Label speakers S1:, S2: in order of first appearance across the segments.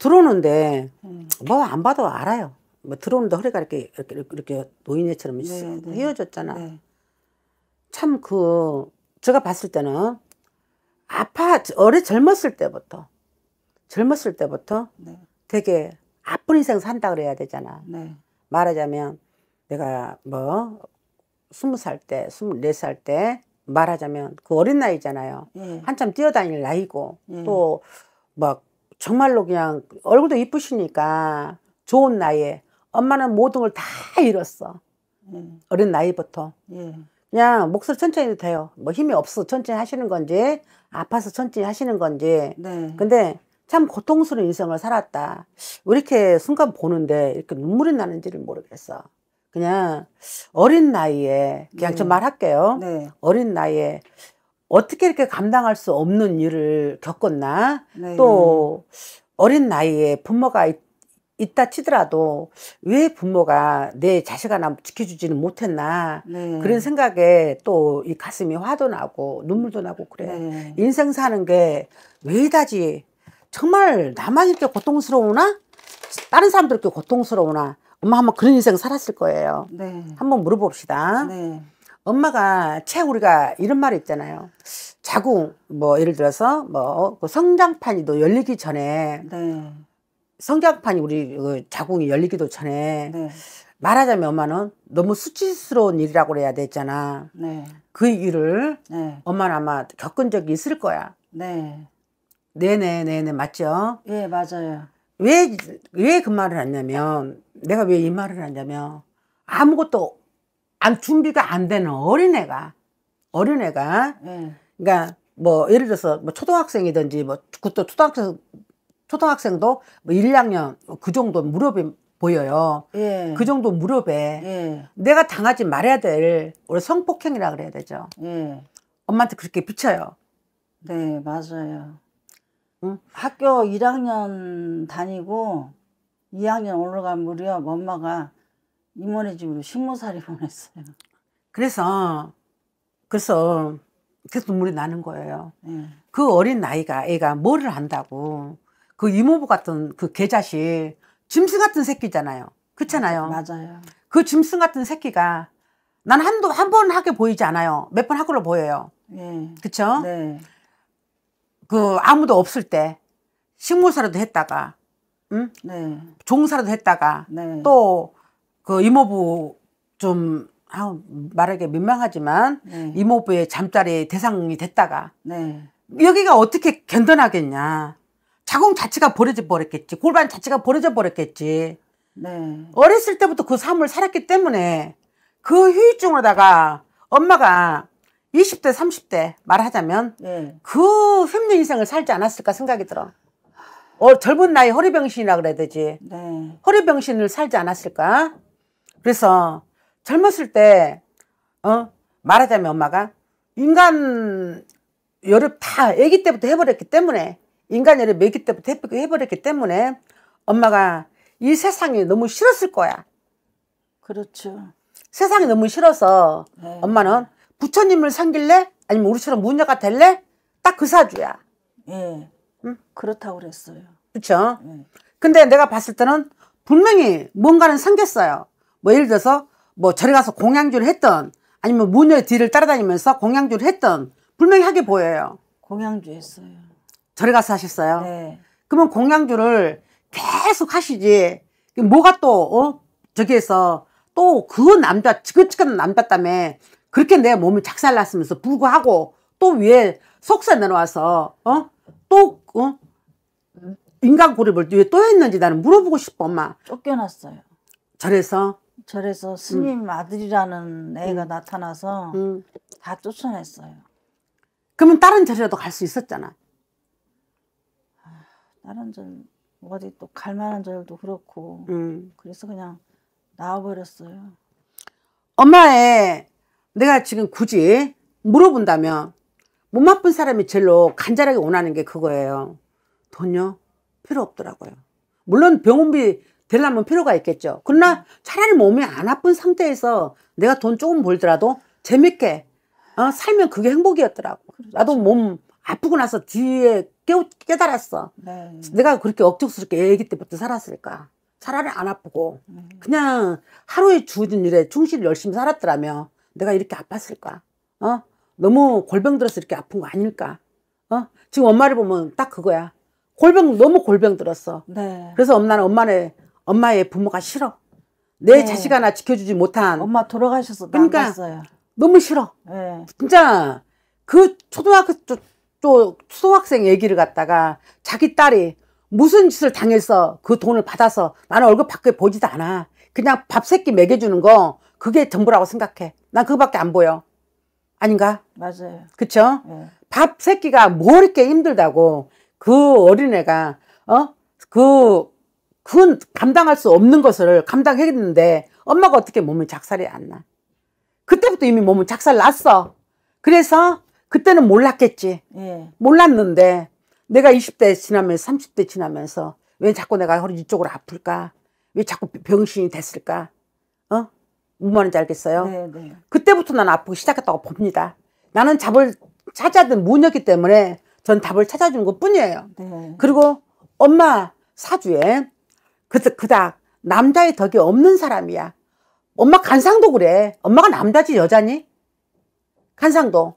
S1: 들어오는데 음. 뭐안 봐도 알아요. 뭐 들어오는데 허리가 이렇게 이렇게, 이렇게 노인네처럼 네, 네. 헤어졌잖아. 네. 참그 제가 봤을 때는 아파 어려 젊었을 때부터 젊었을 때부터 네. 되게 아픈 인생 산다 그래야 되잖아. 말하자면 내가 뭐 스무 살 때, 스물네 살 때 말하자면 그 어린 나이잖아요. 예. 한참 뛰어다닐 나이고 예. 또막 정말로 그냥 얼굴도 이쁘시니까 좋은 나이에 엄마는 모든 걸 다 잃었어. 음. 어린 나이부터. 음. 그냥 목소리 천천히 해도 돼요. 뭐 힘이 없어 천천히 하시는 건지 아파서 천천히 하시는 건지. 네. 근데 참 고통스러운 인생을 살았다. 왜 이렇게 순간 보는데 이렇게 눈물이 나는지를 모르겠어. 그냥 어린 나이에 그냥 네. 좀 말할게요. 네. 어린 나이에 어떻게 이렇게 감당할 수 없는 일을 겪었나 네. 또 어린 나이에 부모가 있, 있다 치더라도 왜 부모가 내 자식 하나 지켜주지는 못했나 네. 그런 생각에 또 이 가슴이 화도 나고 눈물도 나고 그래 네. 인생 사는 게 왜 이다지 정말 나만 이렇게 고통스러우나 다른 사람들 이렇게 고통스러우나 엄마 한번 그런 인생 살았을 거예요 네. 한번 물어봅시다 네. 엄마가 채 우리가 이런 말이 있잖아요. 자궁 뭐 예를 들어서 뭐 어, 그 성장판이 도 열리기 전에 네. 성장판이 우리 그 자궁이 열리기도 전에 네. 말하자면 엄마는 너무 수치스러운 일이라고 해야 되잖아. 네. 그 일을 네. 엄마는 아마 겪은 적이 있을 거야. 네. 네네 네네 맞죠? 예 맞아요. 왜 왜 그 말을 하냐면 내가 왜 이 말을 하냐면 아무것도 안 준비가 안 되는 어린애가 어린애가 네. 그러니까 뭐 예를 들어서 뭐 초등학생이든지 뭐 그것도 초등학생 초등학생도 뭐 1, 학년그 뭐 정도 무렵에 보여요. 예. 그 정도 무렵에 예. 내가 당하지 말아야 될 우리 성폭행이라 그래야 되죠. 예. 엄마한테 그렇게 비쳐요. 네 맞아요. 응? 학교 1학년 다니고 2학년 올라간 무렵 엄마가 이모네 집으로 식모살이 보냈어요. 그래서 그래서 계속 눈물이 나는 거예요. 네. 그 어린 나이가 애가 뭐를 한다고 그 이모부 같은 그 개자식 짐승 같은 새끼잖아요. 그렇잖아요. 맞아요. 그 짐승 같은 새끼가 난 한도 한 번 하게 보이지 않아요. 몇 번 하고로 보여요. 네. 그쵸? 네. 그 아무도 없을 때 식물사라도 했다가, 응? 네. 종사라도 했다가 네. 또그 이모부 좀 아, 말하기 민망하지만 네. 이모부의 잠자리 대상이 됐다가 네. 여기가 어떻게 견뎌나겠냐. 자궁 자체가 버려져 버렸겠지. 골반 자체가 버려져 버렸겠지. 네. 어렸을 때부터 그 삶을 살았기 때문에 그휴유증으로다가 엄마가 20대, 30대 말하자면 네. 그 힘든 인생을 살지 않았을까 생각이 들어. 어, 젊은 나이 허리병신이라 그래야 되지. 네. 허리병신을 살지 않았을까? 그래서 젊었을 때, 어, 말하자면 엄마가 인간 열름다 아기 때부터 해버렸기 때문에 인간 열름 아기 때부터 해버렸기 때문에 엄마가 이 세상이 너무 싫었을 거야. 그렇죠. 세상이 너무 싫어서 네. 엄마는 부처님을 섬길래 아니면 우리처럼 무녀가 될래? 딱 그 사주야. 예. 네. 응? 그렇다고 그랬어요. 그렇 네. 근데 내가 봤을 때는 분명히 뭔가는 생겼어요. 뭐 예를 들어서 뭐 절에 가서 공양주를 했던 아니면 모녀 뒤를 따라다니면서 공양주를 했던 분명히하게 보여요. 공양주 했어요. 절에 가서 하셨어요. 네. 그러면 공양주를 계속 하시지. 뭐가 또 어? 저기에서 또 그 남자 지긋지긋한 남자 땀에 그렇게 내 몸을 작살났으면서 부구하고 또 위에 속사 내려와서 어? 또 어? 인간 고립을 위에 또 했는지 나는 물어보고 싶어 엄마. 쫓겨났어요. 절에서 절에서 음. 스님 음. 아들이라는 애가 음. 나타나서 음. 다 쫓아냈어요. 그러면 다른 절이라도 갈 수 있었잖아. 아, 다른 절 뭐 어디 또 갈 만한 절도 그렇고 음. 그래서 그냥 나와버렸어요. 엄마의 내가 지금 굳이 물어본다면 몸 아픈 사람이 제로 간절하게 원하는 게 그거예요. 돈요? 필요 없더라고요. 물론 병원비 되려면 필요가 있겠죠. 그러나 차라리 몸이 안 아픈 상태에서 내가 돈 조금 벌더라도 재밌게 어, 살면 그게 행복이었더라고. 그렇죠. 나도 몸 아프고 나서 뒤에 깨우, 깨달았어. 네. 내가 그렇게 억척스럽게 애기 때부터 살았을까. 차라리 안 아프고 네. 그냥 하루에 주어진 일에 충실히 열심히 살았더라면 내가 이렇게 아팠을까. 어? 너무 골병 들어서 이렇게 아픈 거 아닐까. 어? 지금 엄마를 보면 딱 그거야. 골병 너무 골병 들었어. 네. 그래서 엄마는 엄마네 엄마의 부모가 싫어. 내 네. 자식 하나 지켜주지 못한. 엄마 돌아가셨어. 그러니까 만났어요. 너무 싫어. 네. 진짜 그 초등학교 또 초등학생 얘기를 갖다가 자기 딸이 무슨 짓을 당해서 그 돈을 받아서 나는 얼굴 밖에 보지도 않아. 그냥 밥 세끼 먹여주는 거 그게 전부라고 생각해. 난 그거밖에 안 보여. 아닌가? 맞아요. 그쵸? 네. 밥 세끼가 뭐 이렇게 힘들다고 그 어린애가 어? 그 그건 감당할 수 없는 것을 감당했는데 엄마가 어떻게 몸이 작살이 안 나. 그때부터 이미 몸은 작살 났어. 그래서 그때는 몰랐겠지. 예. 몰랐는데 내가 20대 지나면서 30대 지나면서 왜 자꾸 내가 허리 이쪽으로 아플까? 왜 자꾸 병신이 됐을까? 어? 무슨 말인지 알겠어요? 네, 네. 그때부터 난 아프기 시작했다고 봅니다. 나는 잡을 찾아든 문이었기 때문에 전 답을 찾아준것 뿐이에요. 네. 그리고 엄마 사주에 그닥 그 남자의 덕이 없는 사람이야. 엄마 간상도 그래. 엄마가 남자지 여자니? 간상도.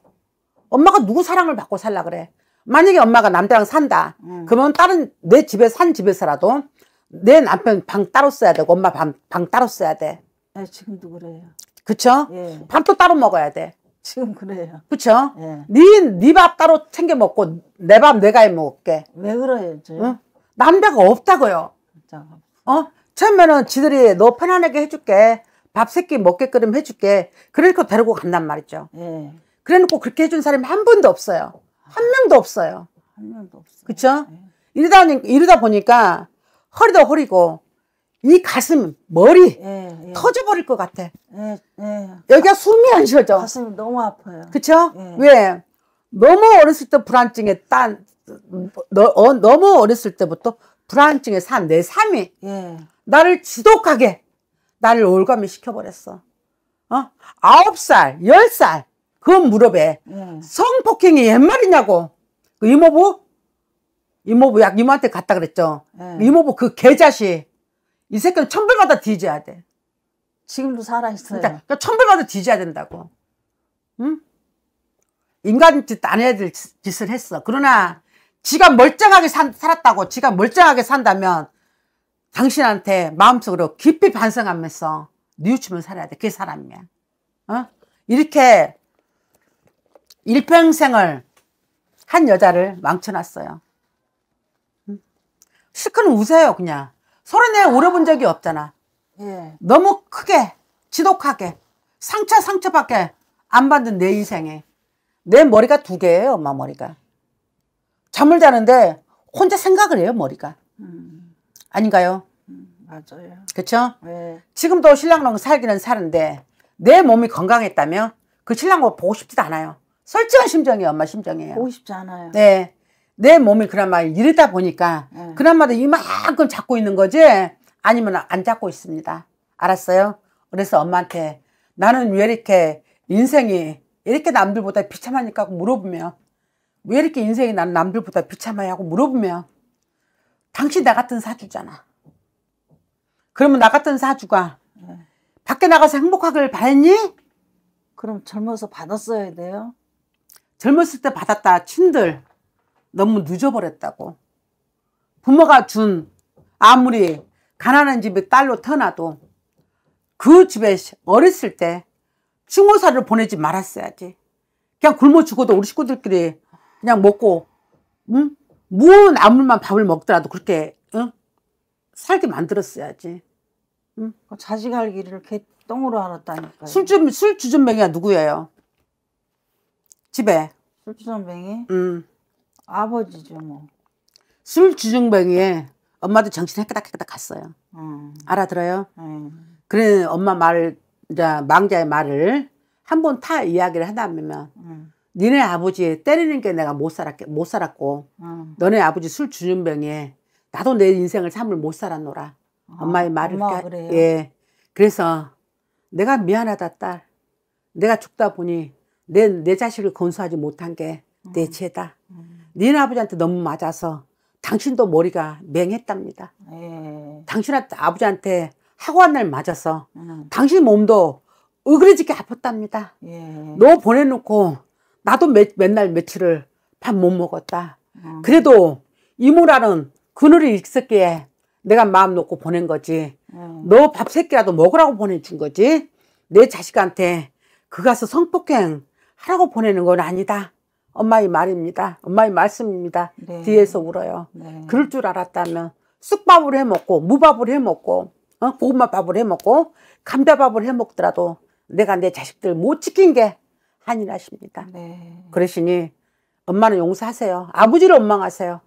S1: 엄마가 누구 사랑을 받고 살라 그래. 만약에 엄마가 남자랑 산다. 음. 그러면 다른 내 집에 산 집에서라도 내 남편 방 따로 써야 되고 엄마 방, 방 따로 써야 돼. 아, 지금도 그래요. 그쵸? 예. 밥도 따로 먹어야 돼. 지금 그래요. 그쵸? 예. 네밥 네, 네 따로 챙겨 먹고 내 밥 내가 해 먹을게. 왜 그래요? 저 응? 남자가 없다고요. 진짜. 어? 처음에는 지들이 너 편안하게 해줄게. 밥 세끼 먹게끔 끓 해줄게. 그러니까 데리고 간단 말이죠. 예. 그래놓고 그렇게 해준 사람이 한 분도 없어요. 한 명도 없어요. 한 명도 없어요. 그쵸? 예. 이러다, 이러다 보니까 허리도 허리고 이 가슴, 머리 예, 예. 터져버릴 것 같아. 예, 예. 여기가 숨이 안 쉬어져. 가슴이 너무 아파요. 그쵸? 예. 왜? 너무 어렸을 때 불안증에 딴, 너, 어, 너무 어렸을 때부터 불안증의 산, 내 삶이 예. 나를 지독하게 나를 올가미 시켜버렸어. 어? 아홉 살, 열 살, 그 무렵에 예. 성폭행이 옛말이냐고. 그 이모부, 이모부 약 이모한테 갔다 그랬죠. 예. 이모부 그 개자식, 이 새끼는 천벌마다 뒤져야 돼. 지금도 살아있어요. 그러니까, 그러니까 천벌마다 뒤져야 된다고. 응? 인간 짓 안 해야 될 짓을 했어. 그러나 지가 멀쩡하게 산, 살았다고 지가 멀쩡하게 산다면 당신한테 마음속으로 깊이 반성하면서 뉘우치면 살아야 돼. 그게 사람이야. 어? 이렇게 일평생을 한 여자를 망쳐놨어요. 실컷 우세요 그냥. 서른에 울어본 적이 없잖아. 예. 너무 크게 지독하게 상처 상처밖에 안 받는 내 인생에 내 머리가 두 개예요 엄마 머리가 잠을 자는데 혼자 생각을 해요 머리가 음. 아닌가요? 음, 맞아요. 그렇죠? 네. 지금도 신랑랑 살기는 사는데 내 몸이 건강했다면 그 신랑을 보고 싶지도 않아요. 솔직한 심정이에요 엄마 심정이에요. 보고 싶지 않아요. 네. 내 몸이 그나마 이러다 보니까 네. 그나마도 이만큼 잡고 있는 거지 아니면 안 잡고 있습니다. 알았어요? 그래서 엄마한테 나는 왜 이렇게 인생이 이렇게 남들보다 비참하니까 물어보면 왜 이렇게 인생이 난 남들보다 비참해 하고 물어보면 당신 나 같은 사주잖아. 그러면 나 같은 사주가 밖에 나가서 행복하길 바랬니? 그럼 젊어서 받았어야 돼요? 젊었을 때 받았다 친들 너무 늦어버렸다고 부모가 준 아무리 가난한 집에 딸로 태어나도 그 집에 어렸을 때 칭호사를 보내지 말았어야지 그냥 굶어 죽어도 우리 식구들끼리 그냥 먹고 응? 무은 나물만 밥을 먹더라도 그렇게 응? 살게 만들었어야지. 응? 어, 자식 할기을 개똥으로 알았다니까요. 술주 술주전뱅이가 누구예요? 집에. 술주전뱅이? 응. 아버지죠 뭐. 술주전뱅이에 엄마도 정신 헷가닥헷가닥 갔어요. 음. 알아들어요? 음. 그래 엄마 말, 이제 망자의 말을 한 번 타 이야기를 하다 보면 음. 니네 아버지 때리는 게 내가 못 살았게 못 살았고 음. 너네 아버지 술 주는 병에 나도 내 인생을 삶을 못 살았노라. 아, 엄마의 말을 엄마 그래요? 예. 그래서 내가 미안하다 딸. 내가 죽다 보니 내 내 자식을 건수하지 못한 게내 음. 죄다. 음. 니네 아버지한테 너무 맞아서 당신도 머리가 맹했답니다. 예. 당신한테 아버지한테 학원 날 맞아서 음. 당신 몸도 으그러지게 아팠답니다. 예. 너 보내놓고 나도 매, 맨날 며칠을 밥 못 먹었다. 음. 그래도 이모라는 그늘이 있었기에 내가 마음 놓고 보낸 거지. 음. 어. 너밥 새끼라도 먹으라고 보내준 거지. 내 자식한테 그 가서 성폭행 하라고 보내는 건 아니다. 엄마의 말입니다. 엄마의 말씀입니다. 네. 뒤에서 울어요. 네. 그럴 줄 알았다면 쑥밥을 해 먹고 무밥을 해 먹고 어? 고구마 밥을 해 먹고 감자밥을 해 먹더라도 내가 내 자식들 못 지킨 게 한일하십니다. 네. 그러시니 엄마는 용서하세요. 아버지를 원망하세요.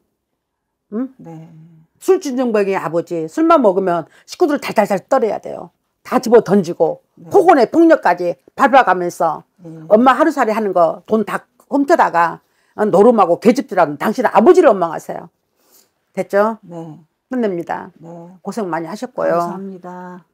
S1: 응? 네. 술주정뱅이 아버지 술만 먹으면 식구들을 달달달 떨어야 돼요. 다 집어 던지고 네. 폭언의 폭력까지 밟아가면서 네. 엄마 하루살이 하는 거 돈 다 훔쳐다가 노름하고 계집들하고 당신 아버지를 원망하세요. 됐죠? 네. 끝냅니다. 네. 고생 많이 하셨고요. 감사합니다.